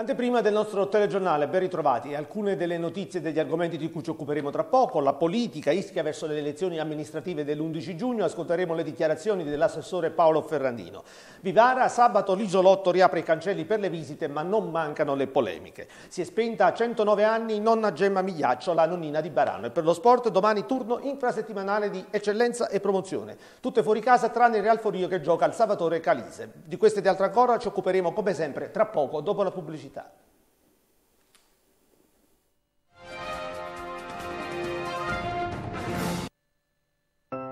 L'anteprima del nostro telegiornale, ben ritrovati. Alcune delle notizie e degli argomenti di cui ci occuperemo tra poco, la politica, Ischia verso le elezioni amministrative dell'11 giugno, ascolteremo le dichiarazioni dell'assessore Paolo Ferrandino. Vivara, sabato l'isolotto riapre i cancelli per le visite, ma non mancano le polemiche. Si è spenta a 109 anni nonna Gemma Migliaccio, la nonnina di Barano. E per lo sport domani turno infrasettimanale di eccellenza e promozione. Tutte fuori casa tranne il Real Forio che gioca al Salvatore Calise. Di queste e di altre ancora ci occuperemo come sempre tra poco dopo la pubblicità. ditado.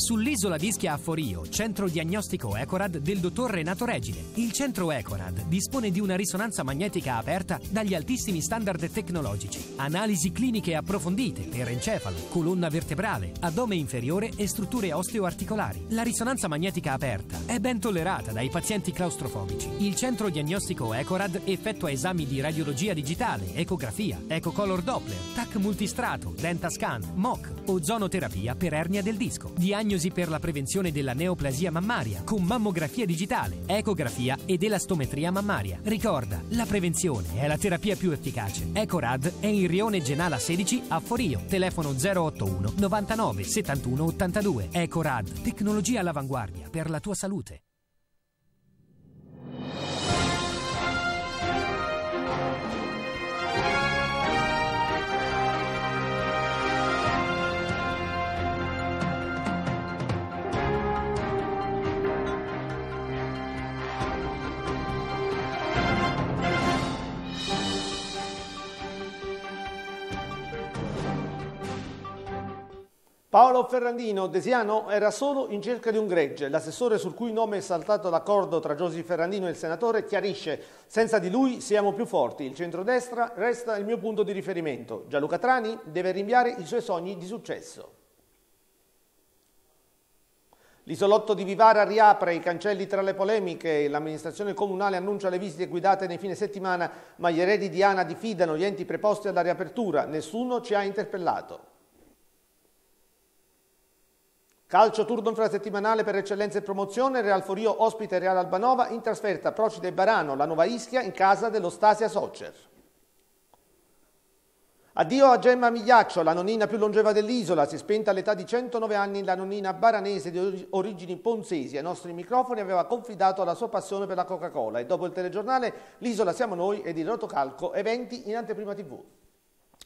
Sull'isola di Forio, centro diagnostico Ecorad del dottor Renato Regine. Il centro Ecorad dispone di una risonanza magnetica aperta dagli altissimi standard tecnologici. Analisi cliniche approfondite per encefalo, colonna vertebrale, addome inferiore e strutture osteoarticolari. La risonanza magnetica aperta è ben tollerata dai pazienti claustrofobici. Il centro diagnostico Ecorad effettua esami di radiologia digitale, ecografia, ecocolor Doppler, TAC multistrato, dentascan, MOC, ozonoterapia per ernia del disco, diagnosi diagnosi per la prevenzione della neoplasia mammaria con mammografia digitale, ecografia ed elastometria mammaria. Ricorda, la prevenzione è la terapia più efficace. Ecorad è in Rione Genala 16 a Forio, telefono 081 99 71 82. Ecorad, tecnologia all'avanguardia per la tua salute. Paolo Ferrandino, desiano, era solo in cerca di un gregge. L'assessore sul cui nome è saltato l'accordo tra Giosi Ferrandino e il senatore chiarisce senza di lui siamo più forti. Il centrodestra resta il mio punto di riferimento. Gianluca Trani deve rinviare i suoi sogni di successo. L'isolotto di Vivara riapre i cancelli tra le polemiche, l'amministrazione comunale annuncia le visite guidate nei fine settimana, ma gli eredi di Ana diffidano gli enti preposti alla riapertura, nessuno ci ha interpellato. Calcio tour infrasettimanale per eccellenza e promozione, Real Forio ospite Real Albanova, in trasferta Procide Barano, la nuova Ischia in casa dello Stasia Soccer. Addio a Gemma Migliaccio, la nonnina più longeva dell'isola, si è spenta all'età di 109 anni la nonnina baranese di origini ponzesi, ai nostri microfoni aveva confidato la sua passione per la Coca-Cola e dopo il telegiornale L'isola siamo noi ed il rotocalco eventi in anteprima tv.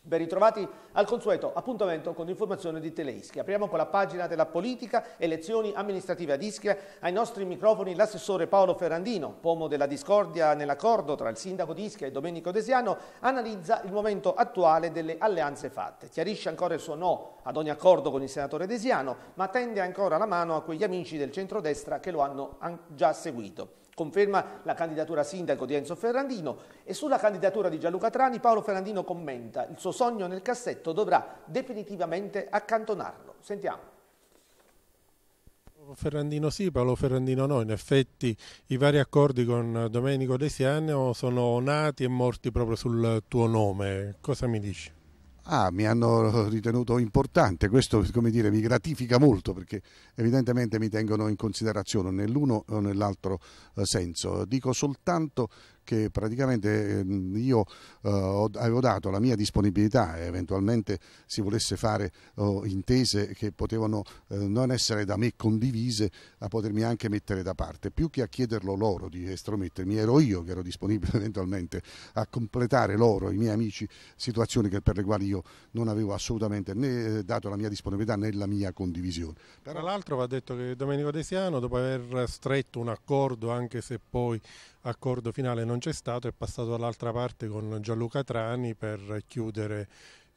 Ben ritrovati al consueto appuntamento con l'informazione di Teleischia. Apriamo con la pagina della politica, elezioni amministrative ad Ischia. Ai nostri microfoni l'assessore Paolo Ferrandino, pomo della discordia nell'accordo tra il sindaco di Ischia e Domenico Desiano, analizza il momento attuale delle alleanze fatte. Chiarisce ancora il suo no ad ogni accordo con il senatore Desiano, ma tende ancora la mano a quegli amici del centrodestra che lo hanno già seguito conferma la candidatura sindaco di Enzo Ferrandino e sulla candidatura di Gianluca Trani Paolo Ferrandino commenta il suo sogno nel cassetto dovrà definitivamente accantonarlo. Sentiamo. Ferrandino sì, Paolo Ferrandino no, in effetti i vari accordi con Domenico Desiano sono nati e morti proprio sul tuo nome, cosa mi dici? ah, mi hanno ritenuto importante, questo come dire, mi gratifica molto perché evidentemente mi tengono in considerazione nell'uno o nell'altro eh, senso. Dico soltanto che praticamente ehm, io eh, avevo dato la mia disponibilità e eventualmente si volesse fare oh, intese che potevano eh, non essere da me condivise a potermi anche mettere da parte. Più che a chiederlo loro di estromettermi, ero io che ero disponibile eventualmente a completare loro, i miei amici, situazioni che, per le quali io non avevo assolutamente né eh, dato la mia disponibilità né la mia condivisione. Tra l'altro va detto che Domenico De Siano, dopo aver stretto un accordo, anche se poi accordo finale non c'è stato, è passato dall'altra parte con Gianluca Trani per chiudere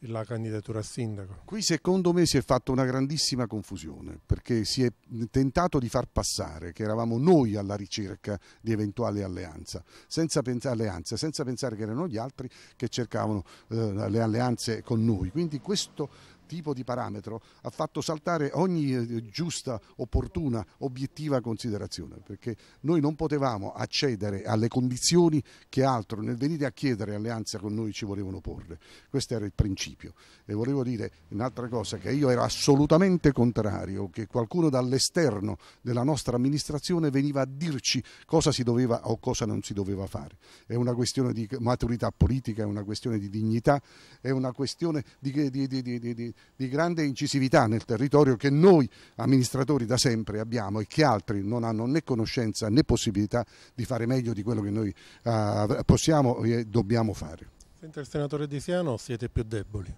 la candidatura a sindaco. Qui secondo me si è fatta una grandissima confusione perché si è tentato di far passare che eravamo noi alla ricerca di eventuale alleanza, senza pensare, alleanza, senza pensare che erano gli altri che cercavano eh, le alleanze con noi. Quindi questo tipo di parametro ha fatto saltare ogni eh, giusta, opportuna, obiettiva considerazione, perché noi non potevamo accedere alle condizioni che altro nel venire a chiedere alleanza con noi ci volevano porre. Questo era il principio. E volevo dire un'altra cosa, che io ero assolutamente contrario che qualcuno dall'esterno della nostra amministrazione veniva a dirci cosa si doveva o cosa non si doveva fare. È una questione di maturità politica, è una questione di dignità, è una questione di, di, di, di di grande incisività nel territorio che noi amministratori da sempre abbiamo e che altri non hanno né conoscenza né possibilità di fare meglio di quello che noi eh, possiamo e dobbiamo fare. Senta il senatore Di Siano, siete più deboli.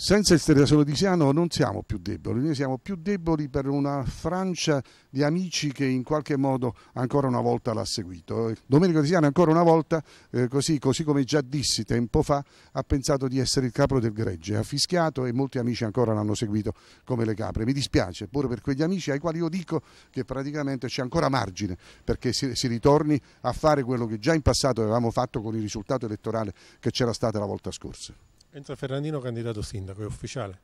Senza il Stereasolo di Siano non siamo più deboli, noi siamo più deboli per una Francia di amici che in qualche modo ancora una volta l'ha seguito. Domenico di Siano ancora una volta, eh, così, così, come già dissi tempo fa, ha pensato di essere il capro del gregge, ha fischiato e molti amici ancora l'hanno seguito come le capre. Mi dispiace pure per quegli amici ai quali io dico che praticamente c'è ancora margine perché si, si ritorni a fare quello che già in passato avevamo fatto con il risultato elettorale che c'era stato la volta scorsa. Enzo Ferrandino candidato sindaco, è ufficiale.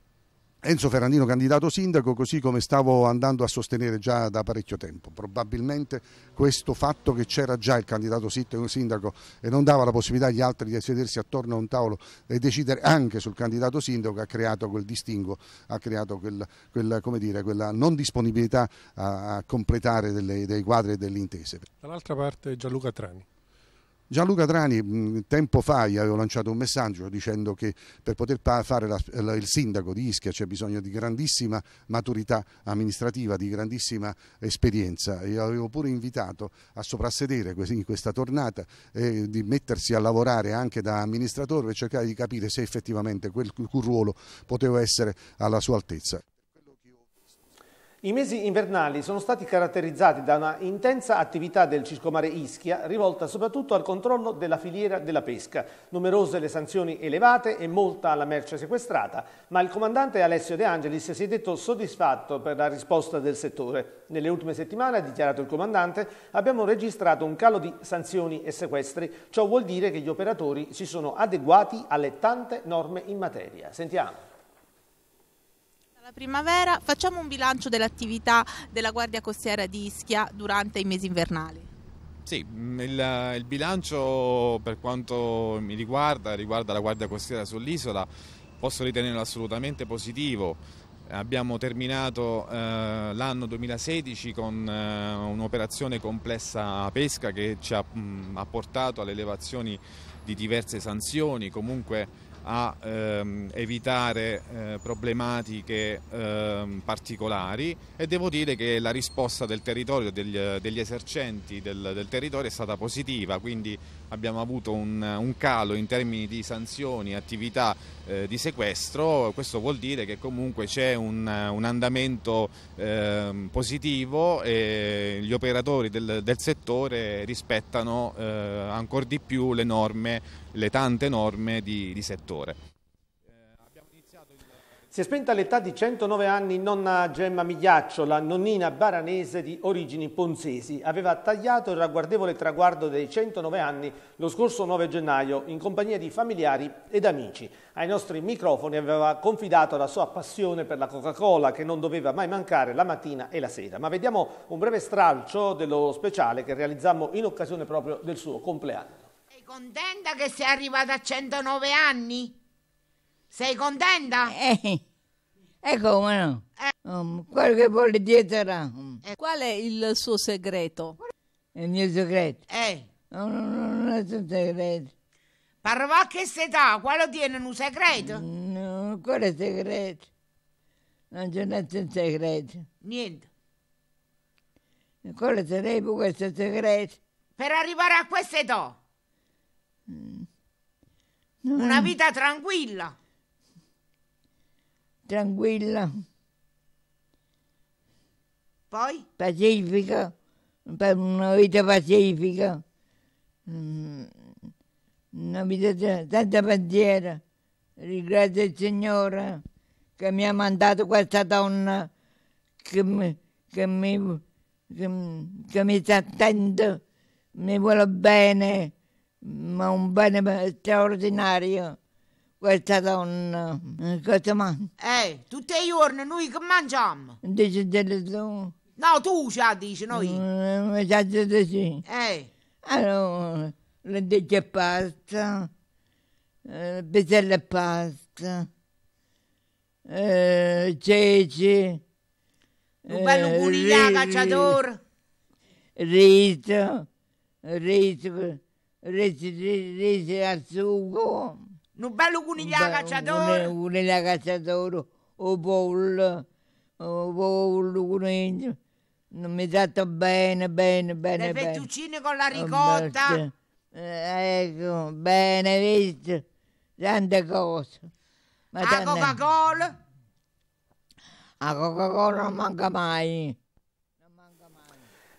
Enzo Ferrandino candidato sindaco così come stavo andando a sostenere già da parecchio tempo. Probabilmente questo fatto che c'era già il candidato sindaco e non dava la possibilità agli altri di sedersi attorno a un tavolo e decidere anche sul candidato sindaco ha creato quel distingo, ha creato quel, quel, dire, quella non disponibilità a, a completare delle, dei quadri e delle intese. Dall'altra parte Gianluca Trani. Gianluca Trani mm, tempo fa gli avevo lanciato un messaggio dicendo che per poter fare la, la, il sindaco di Ischia c'è bisogno di grandissima maturità amministrativa, di grandissima esperienza. Io avevo pure invitato a soprassedere in questa tornata, e di mettersi a lavorare anche da amministratore per cercare di capire se effettivamente quel, quel ruolo poteva essere alla sua altezza. I mesi invernali sono stati caratterizzati da una intensa attività del circomare Ischia, rivolta soprattutto al controllo della filiera della pesca. Numerose le sanzioni elevate e molta la merce sequestrata, ma il comandante Alessio De Angelis si è detto soddisfatto per la risposta del settore. Nelle ultime settimane, ha dichiarato il comandante, abbiamo registrato un calo di sanzioni e sequestri. Ciò vuol dire che gli operatori si sono adeguati alle tante norme in materia. Sentiamo. Alla primavera facciamo un bilancio dell'attività della Guardia Costiera di Ischia durante i mesi invernali. Sì, mm, il, il, bilancio per quanto mi riguarda, riguarda la Guardia Costiera sull'isola, posso ritenerlo assolutamente positivo. Abbiamo terminato eh, l'anno 2016 con eh, un'operazione complessa pesca che ci ha, mh, mm, ha portato alle elevazioni di diverse sanzioni, comunque a ehm, evitare eh, problematiche ehm, particolari e devo dire che la risposta del territorio, degli, degli esercenti del, del territorio è stata positiva, quindi abbiamo avuto un, un calo in termini di sanzioni, attività eh, di sequestro, questo vuol dire che comunque c'è un, un, andamento eh, positivo e gli operatori del, del settore rispettano eh, ancora di più le norme, le tante norme di, di settore. Si è spenta all'età di 109 anni nonna Gemma Migliaccio, la nonnina baranese di origini ponzesi. Aveva tagliato il ragguardevole traguardo dei 109 anni lo scorso 9 gennaio in compagnia di familiari ed amici. Ai nostri microfoni aveva confidato la sua passione per la Coca-Cola che non doveva mai mancare la mattina e la sera. Ma vediamo un breve stralcio dello speciale che realizzammo in occasione proprio del suo compleanno. Sei contenta che sei arrivata a 109 anni? Sei contenta? Eh, e eh, eh, come no? Eh. Um, mm, quello che vuole dietro. Mm. Eh. Qual è il suo segreto? Il mio segreto? Eh. No, no, no, non è un segreto. Parva a che età? Quello tiene un segreto? Mm, no, quello è segreto. Non c'è nessun segreto. Niente. Quello sarebbe questo segreto. Per arrivare a questa età? Mm. Una vita tranquilla tranquilla, poi pacifica, per una vita pacifica, mm. una vita senza pensiero. Ringrazio il Signore che mi ha mandato questa donna che mi, che mi, che, che mi sta attento, mi vuole bene, ma un bene straordinario questa donna, cosa mangia? Eh, tutti i giorni noi che mangiamo? Dice delle tu. No, tu già dici, noi. Mm, mi sa di sì. Eh. Allora, le dice pasta, eh, pizzelle pasta, eh, ceci. Un bello cuniglià, eh, cacciatore. Riso, riso, riso, riso al sugo. Un bello conigliato cacciatore. Un conigliato cacciatore, o pollo, o pollo coniglio. Mi tratto bene, bene, bene. Le fettuccine con la ricotta. Eh, ecco, bene, visto? Tante cose. Ma la Coca-Cola? La Coca-Cola non manca mai.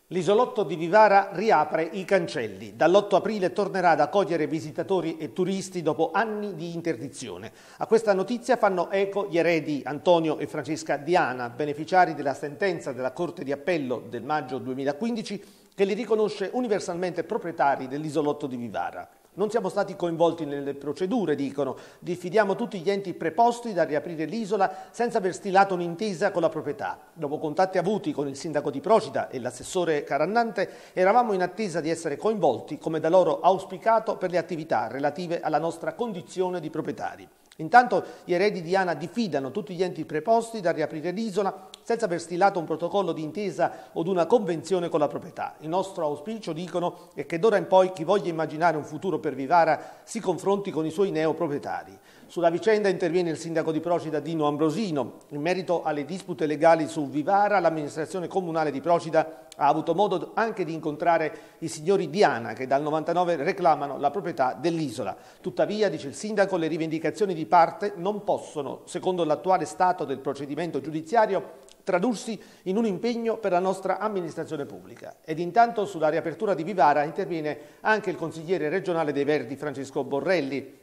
L'isolotto di Vivara riapre i cancelli. Dall'8 aprile tornerà ad accogliere visitatori e turisti dopo anni di interdizione. A questa notizia fanno eco gli eredi Antonio e Francesca Diana, beneficiari della sentenza della Corte di Appello del maggio 2015 che li riconosce universalmente proprietari dell'isolotto di Vivara. Non siamo stati coinvolti nelle procedure, dicono. Diffidiamo tutti gli enti preposti da riaprire l'isola senza aver stilato un'intesa con la proprietà. Dopo contatti avuti con il sindaco di Procida e l'assessore Carannante, eravamo in attesa di essere coinvolti, come da loro auspicato, per le attività relative alla nostra condizione di proprietari. Intanto gli eredi di Ana diffidano tutti gli enti preposti da riaprire l'isola senza aver stilato un protocollo di intesa o una convenzione con la proprietà. Il nostro auspicio, dicono, è che d'ora in poi chi voglia immaginare un futuro per Vivara si confronti con i suoi neoproprietari. Sulla vicenda interviene il sindaco di Procida Dino Ambrosino. In merito alle dispute legali su Vivara, l'amministrazione comunale di Procida ha avuto modo anche di incontrare i signori Diana che dal 99 reclamano la proprietà dell'isola. Tuttavia, dice il sindaco, le rivendicazioni di parte non possono, secondo l'attuale stato del procedimento giudiziario, tradursi in un impegno per la nostra amministrazione pubblica. Ed intanto sulla riapertura di Vivara interviene anche il consigliere regionale dei Verdi Francesco Borrelli.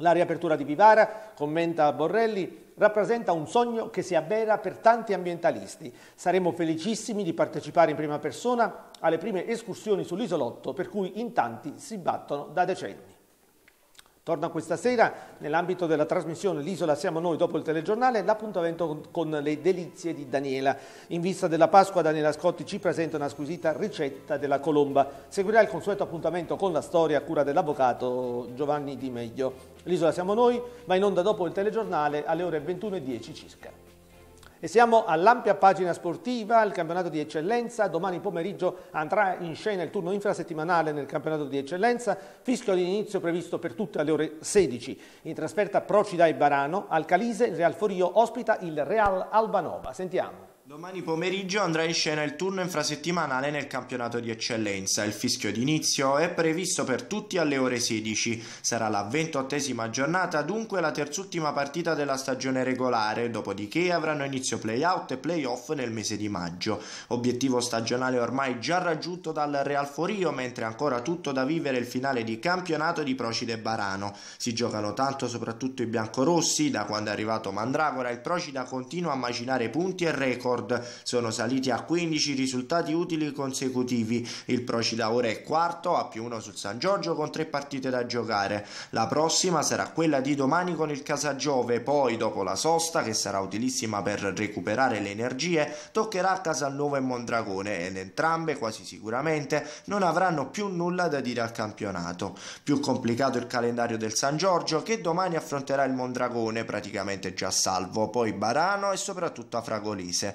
La riapertura di Vivara, commenta Borrelli, rappresenta un sogno che si avvera per tanti ambientalisti. Saremo felicissimi di partecipare in prima persona alle prime escursioni sull'isolotto per cui in tanti si battono da decenni. Torna questa sera nell'ambito della trasmissione L'isola siamo noi dopo il telegiornale l'appuntamento con le delizie di Daniela. In vista della Pasqua Daniela Scotti ci presenta una squisita ricetta della colomba. Seguirà il consueto appuntamento con la storia a cura dell'avvocato Giovanni Di Meglio. L'isola siamo noi va in onda dopo il telegiornale alle ore 21.10 circa. E siamo all'ampia pagina sportiva, il campionato di eccellenza, domani pomeriggio andrà in scena il turno infrasettimanale nel campionato di eccellenza, fischio all'inizio previsto per tutte le ore 16. In trasferta Procida e Barano, al Calise il Real Forio ospita il Real Albanova. Sentiamo. Domani pomeriggio andrà in scena il turno infrasettimanale nel campionato di eccellenza. Il fischio d'inizio è previsto per tutti alle ore 16. Sarà la ventottesima giornata, dunque la terzultima partita della stagione regolare, dopodiché avranno inizio play-out e play-off nel mese di maggio. Obiettivo stagionale ormai già raggiunto dal Real Forio, mentre ancora tutto da vivere il finale di campionato di Procide Barano. Si giocano tanto soprattutto i biancorossi, da quando è arrivato Mandragora il Procida continua a macinare punti e record record sono saliti a 15 risultati utili consecutivi. Il Procida ora è quarto a più uno sul San Giorgio con tre partite da giocare. La prossima sarà quella di domani con il Casagiove, poi dopo la sosta che sarà utilissima per recuperare le energie toccherà a Casalnuovo e Mondragone ed entrambe quasi sicuramente non avranno più nulla da dire al campionato. Più complicato il calendario del San Giorgio che domani affronterà il Mondragone praticamente già salvo, poi Barano e soprattutto a Fragolise.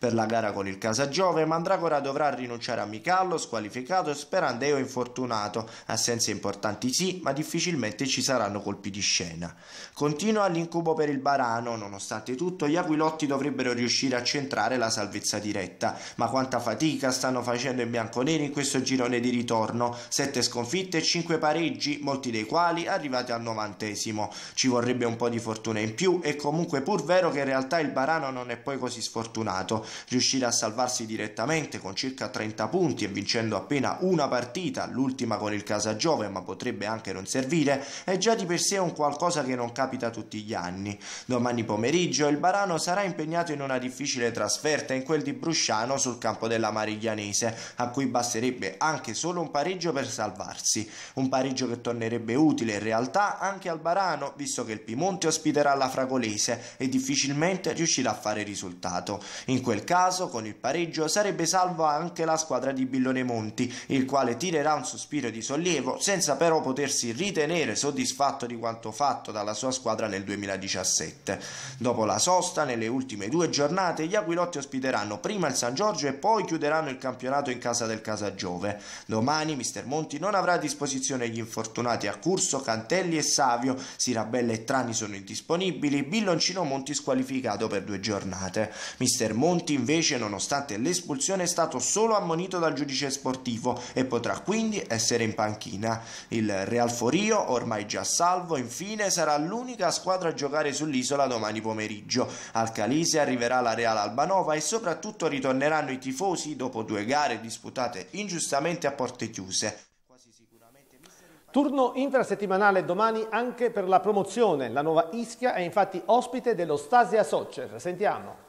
Per la gara con il Casagiove, Mandragora dovrà rinunciare a Micallo, squalificato, Sperandeo infortunato. Assenze importanti sì, ma difficilmente ci saranno colpi di scena. Continua l'incubo per il Barano, nonostante tutto gli Aquilotti dovrebbero riuscire a centrare la salvezza diretta, ma quanta fatica stanno facendo i bianconeri in questo girone di ritorno, 7 sconfitte e 5 pareggi, molti dei quali arrivati al novantesimo. Ci vorrebbe un po' di fortuna in più e comunque pur vero che in realtà il Barano non è poi così sfortunato, riuscire a salvarsi direttamente con circa 30 punti e vincendo appena una partita, l'ultima con il Casagiove ma potrebbe anche non servire, è già di per sé un qualcosa che non capita tutti gli anni. Domani pomeriggio il Barano sarà impegnato in una difficile trasferta in quel di Brusciano sul campo della Mariglianese, a cui basterebbe anche solo un pareggio per salvarsi. Un pareggio che tornerebbe utile in realtà anche al Barano, visto che il Pimonte ospiterà la Fragolese e difficilmente riuscirà a fare risultato. In quel quel caso, con il pareggio, sarebbe salva anche la squadra di Billone Monti, il quale tirerà un sospiro di sollievo senza però potersi ritenere soddisfatto di quanto fatto dalla sua squadra nel 2017. Dopo la sosta, nelle ultime due giornate, gli Aquilotti ospiteranno prima il San Giorgio e poi chiuderanno il campionato in casa del Casagiove. Domani mister Monti non avrà a disposizione gli infortunati a Curso, Cantelli e Savio, Sirabella e Trani sono indisponibili, Billoncino Monti squalificato per due giornate. Mister Monti Totti invece nonostante l'espulsione è stato solo ammonito dal giudice sportivo e potrà quindi essere in panchina. Il Real Forio, ormai già salvo, infine sarà l'unica squadra a giocare sull'isola domani pomeriggio. Al Calisi arriverà la Real Albanova e soprattutto ritorneranno i tifosi dopo due gare disputate ingiustamente a porte chiuse. Turno intrasettimanale domani anche per la promozione. La nuova Ischia è infatti ospite dello Stasia Soccer. Sentiamo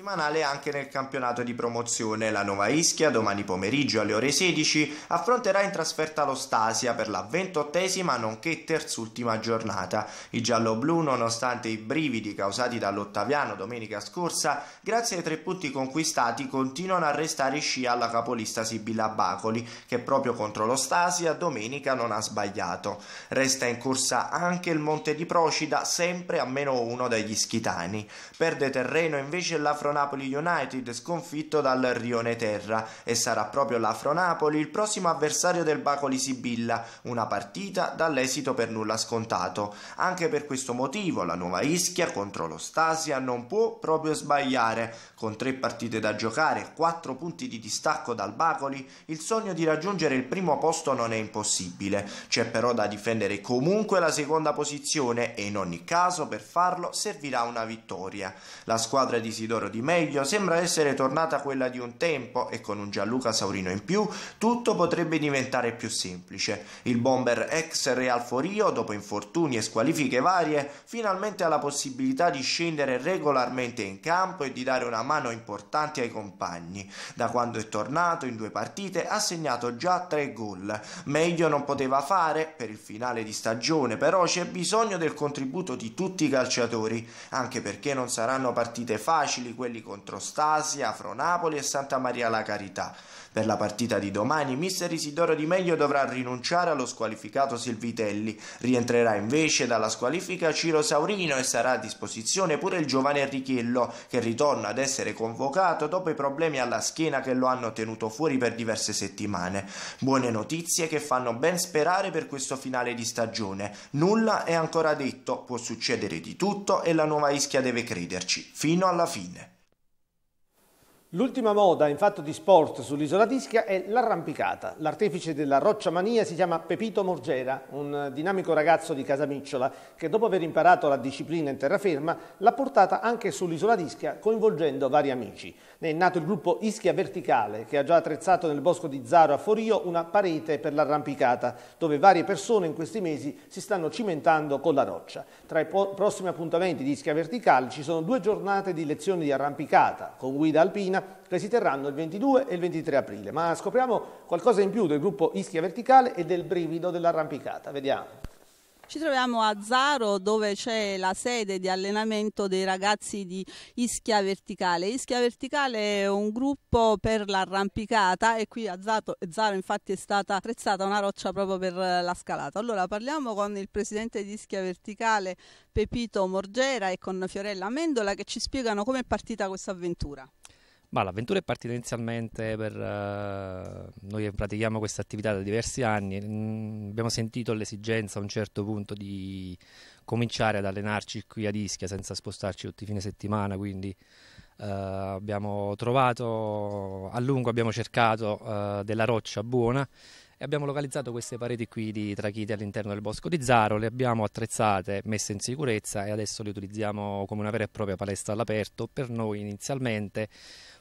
settimanale anche nel campionato di promozione. La Nova Ischia domani pomeriggio alle ore 16 affronterà in trasferta lo Stasia per la ventottesima nonché terzultima giornata. I gialloblu, nonostante i brividi causati dall'Ottaviano domenica scorsa, grazie ai tre punti conquistati continuano a restare scia alla capolista Sibilla Bacoli che proprio contro lo Stasia domenica non ha sbagliato. Resta in corsa anche il Monte di Procida sempre a meno uno dagli schitani. Perde terreno invece la frontiera Napoli United sconfitto dal Rione Terra e sarà proprio l'Afro Napoli il prossimo avversario del Bacoli Sibilla, una partita dall'esito per nulla scontato. Anche per questo motivo la nuova Ischia contro lo Stasia non può proprio sbagliare. Con tre partite da giocare e quattro punti di distacco dal Bacoli, il sogno di raggiungere il primo posto non è impossibile. C'è però da difendere comunque la seconda posizione e in ogni caso per farlo servirà una vittoria. La squadra di Sidoro di di meglio, sembra essere tornata quella di un tempo e con un Gianluca Saurino in più tutto potrebbe diventare più semplice. Il bomber ex Real Forio, dopo infortuni e squalifiche varie, finalmente ha la possibilità di scendere regolarmente in campo e di dare una mano importante ai compagni. Da quando è tornato in due partite ha segnato già tre gol. Meglio non poteva fare per il finale di stagione, però c'è bisogno del contributo di tutti i calciatori, anche perché non saranno partite facili quelli contro Stasi, Afro Napoli e Santa Maria la Carità. Per la partita di domani, mister Isidoro Di Meglio dovrà rinunciare allo squalificato Silvitelli. Rientrerà invece dalla squalifica Ciro Saurino e sarà a disposizione pure il giovane Enrichello, che ritorna ad essere convocato dopo i problemi alla schiena che lo hanno tenuto fuori per diverse settimane. Buone notizie che fanno ben sperare per questo finale di stagione. Nulla è ancora detto, può succedere di tutto e la nuova Ischia deve crederci, fino alla fine. L'ultima moda in fatto di sport sull'isola d'Ischia è l'arrampicata. L'artefice della roccia mania si chiama Pepito Morgera, un dinamico ragazzo di Casamicciola che dopo aver imparato la disciplina in terraferma l'ha portata anche sull'isola d'Ischia coinvolgendo vari amici. Ne è nato il gruppo Ischia Verticale che ha già attrezzato nel bosco di Zaro a Forio una parete per l'arrampicata dove varie persone in questi mesi si stanno cimentando con la roccia. Tra i prossimi appuntamenti di Ischia Verticale ci sono due giornate di lezioni di arrampicata con guida alpina Latina che si terranno il 22 e il 23 aprile. Ma scopriamo qualcosa in più del gruppo Ischia Verticale e del brivido dell'arrampicata. Vediamo. Ci troviamo a Zaro dove c'è la sede di allenamento dei ragazzi di Ischia Verticale. Ischia Verticale è un gruppo per l'arrampicata e qui a Zaro, Zaro infatti è stata attrezzata una roccia proprio per la scalata. Allora parliamo con il presidente di Ischia Verticale Pepito Morgera e con Fiorella Mendola che ci spiegano come è partita questa avventura. Ma l'avventura è partita inizialmente per... Uh, noi che pratichiamo questa attività da diversi anni, mh, mm, abbiamo sentito l'esigenza a un certo punto di cominciare ad allenarci qui a Ischia senza spostarci tutti i fine settimana, quindi uh, abbiamo trovato, a lungo abbiamo cercato uh, della roccia buona e abbiamo localizzato queste pareti qui di trachiti all'interno del bosco di Zaro, le abbiamo attrezzate, messe in sicurezza e adesso le utilizziamo come una vera e propria palestra all'aperto, per noi inizialmente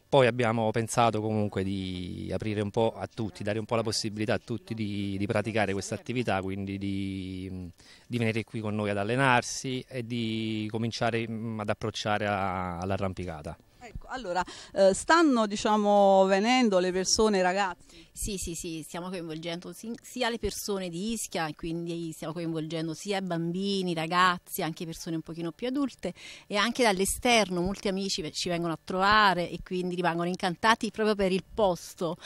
poi abbiamo pensato comunque di aprire un po' a tutti, dare un po' la possibilità a tutti di, di praticare questa attività, quindi di, di, venire qui con noi ad allenarsi e di cominciare mm, ad approcciare all'arrampicata. Ecco, allora, eh, stanno diciamo, venendo le persone, i ragazzi? Sì, sì, sì, stiamo coinvolgendo sia le persone di Ischia, quindi stiamo coinvolgendo sia bambini, ragazzi, anche persone un pochino più adulte e anche dall'esterno, molti amici ci vengono a trovare e quindi rimangono incantati proprio per il posto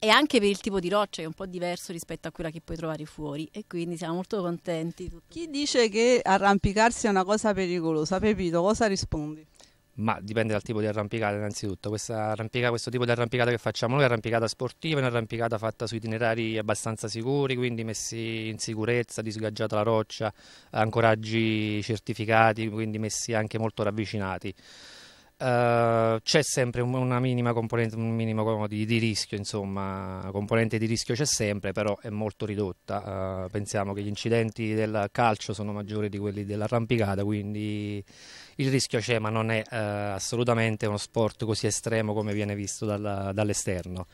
e anche per il tipo di roccia che è un po' diverso rispetto a quella che puoi trovare fuori e quindi siamo molto contenti. Tutto. Chi dice che arrampicarsi è una cosa pericolosa, Pepito, cosa rispondi? ma dipende dal tipo di arrampicata innanzitutto. questo tipo di arrampicata che facciamo noi è arrampicata sportiva, è un'arrampicata fatta su itinerari abbastanza sicuri, quindi messi in sicurezza, disgaggiata la roccia, ancoraggi certificati, quindi messi anche molto ravvicinati. Uh, c'è sempre una minima componente, un minimo di, di rischio, insomma, componente di rischio c'è sempre, però è molto ridotta. Uh, pensiamo che gli incidenti del calcio sono maggiori di quelli dell'arrampicata, quindi il rischio c'è, ma non è eh, assolutamente uno sport così estremo come viene visto dal, dall'esterno.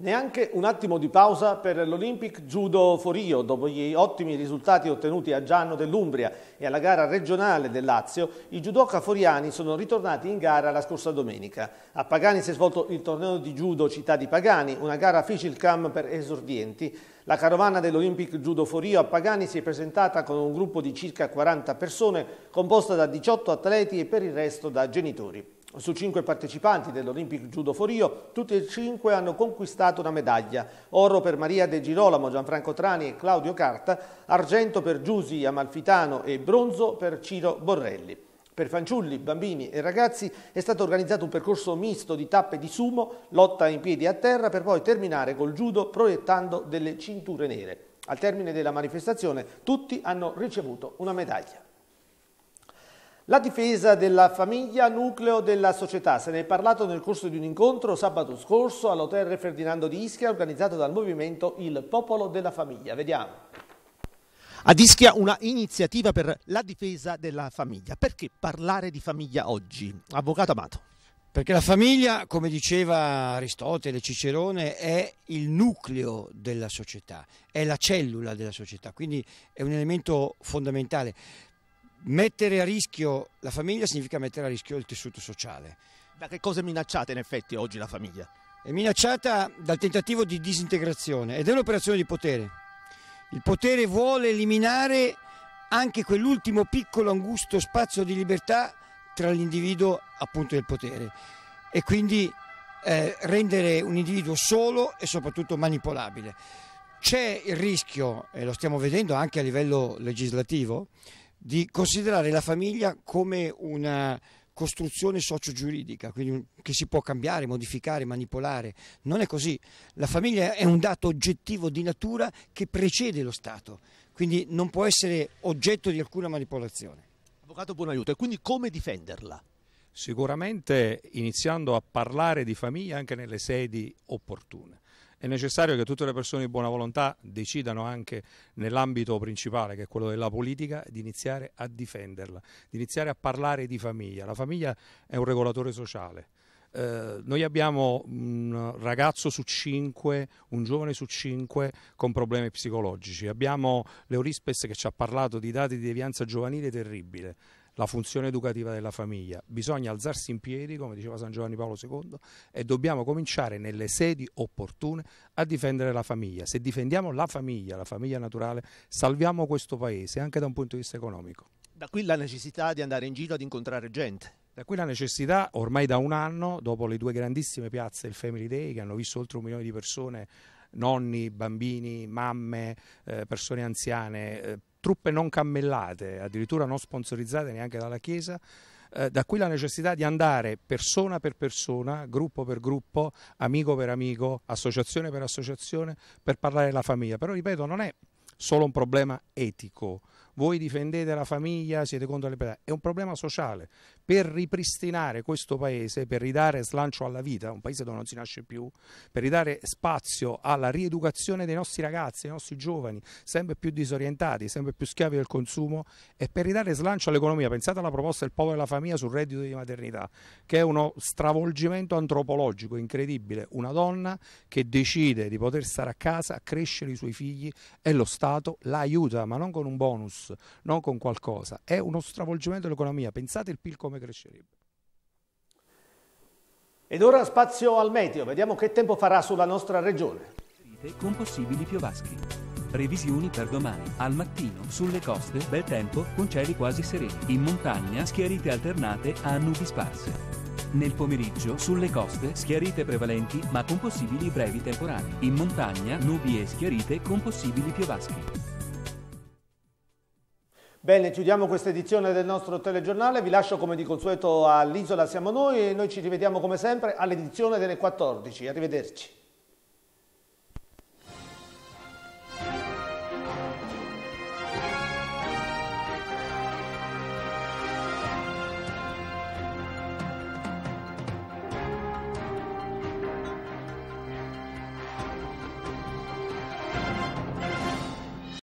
Neanche un attimo di pausa per l'Olympic Judo Forio dopo gli ottimi risultati ottenuti a Gianno dell'Umbria e alla gara regionale del Lazio, i judoka foriani sono ritornati in gara la scorsa domenica. A Pagani si è svolto il torneo di judo Città di Pagani, una gara Cam per esordienti. La carovana dell'Olympic Judo Forio a Pagani si è presentata con un gruppo di circa 40 persone, composta da 18 atleti e per il resto da genitori. Su cinque partecipanti dell'Olympic Judo Forio, tutti e cinque hanno conquistato una medaglia. Oro per Maria De Girolamo, Gianfranco Trani e Claudio Carta, argento per Giusi Amalfitano e bronzo per Ciro Borrelli. Per fanciulli, bambini e ragazzi è stato organizzato un percorso misto di tappe di sumo, lotta in piedi a terra per poi terminare col judo proiettando delle cinture nere. Al termine della manifestazione tutti hanno ricevuto una medaglia. La difesa della famiglia, nucleo della società, se ne è parlato nel corso di un incontro sabato scorso all'Hotel Ferdinando di Ischia organizzato dal movimento Il Popolo della Famiglia. Vediamo. Ad Ischia una iniziativa per la difesa della famiglia. Perché parlare di famiglia oggi? Avvocato Amato. Perché la famiglia, come diceva Aristotele, Cicerone, è il nucleo della società, è la cellula della società, quindi è un elemento fondamentale. Mettere a rischio la famiglia significa mettere a rischio il tessuto sociale. Da che cosa è minacciata in effetti oggi la famiglia? È minacciata dal tentativo di disintegrazione ed è un'operazione di potere. Il potere vuole eliminare anche quell'ultimo piccolo angusto spazio di libertà tra l'individuo appunto e il potere e quindi eh, rendere un individuo solo e soprattutto manipolabile. C'è il rischio, e lo stiamo vedendo anche a livello legislativo, di considerare la famiglia come una costruzione socio-giuridica, quindi che si può cambiare, modificare, manipolare. Non è così. La famiglia è un dato oggettivo di natura che precede lo Stato, quindi non può essere oggetto di alcuna manipolazione. Avvocato, buon aiuto. E quindi come difenderla? Sicuramente iniziando a parlare di famiglia anche nelle sedi opportune è necessario che tutte le persone di buona volontà decidano anche nell'ambito principale, che è quello della politica, di iniziare a difenderla, di iniziare a parlare di famiglia. La famiglia è un regolatore sociale. Eh, noi abbiamo un ragazzo su cinque, un giovane su cinque con problemi psicologici, abbiamo l'Eurispes che ci ha parlato di dati di devianza giovanile terribile, la funzione educativa della famiglia. Bisogna alzarsi in piedi, come diceva San Giovanni Paolo II, e dobbiamo cominciare nelle sedi opportune a difendere la famiglia. Se difendiamo la famiglia, la famiglia naturale, salviamo questo paese anche da un punto di vista economico. Da qui la necessità di andare in giro ad incontrare gente. Da qui la necessità, ormai da un anno, dopo le due grandissime piazze del Family Day, che hanno visto oltre un milione di persone, nonni, bambini, mamme, eh, persone anziane, eh, truppe non cammellate, addirittura non sponsorizzate neanche dalla Chiesa, eh, da qui la necessità di andare persona per persona, gruppo per gruppo, amico per amico, associazione per associazione, per parlare della famiglia. Però ripeto, non è solo un problema etico, voi difendete la famiglia, siete contro le libertà, è un problema sociale, per ripristinare questo paese, per ridare slancio alla vita, un paese dove non si nasce più, per ridare spazio alla rieducazione dei nostri ragazzi, dei nostri giovani, sempre più disorientati, sempre più schiavi del consumo e per ridare slancio all'economia. Pensate alla proposta del popolo della famiglia sul reddito di maternità, che è uno stravolgimento antropologico incredibile. Una donna che decide di poter stare a casa, crescere i suoi figli e lo Stato la aiuta, ma non con un bonus, non con qualcosa. È uno stravolgimento dell'economia. Pensate il PIL come come crescerebbe. Ed ora spazio al meteo, vediamo che tempo farà sulla nostra regione. Con possibili piovaschi. Previsioni per domani. Al mattino, sulle coste, bel tempo, con cieli quasi sereni. In montagna, schiarite alternate a nubi sparse. Nel pomeriggio, sulle coste, schiarite prevalenti, ma con possibili brevi temporali. In montagna, nubi e schiarite con possibili piovaschi. Bene, chiudiamo questa edizione del nostro telegiornale, vi lascio come di consueto all'isola siamo noi e noi ci rivediamo come sempre all'edizione delle 14. Arrivederci.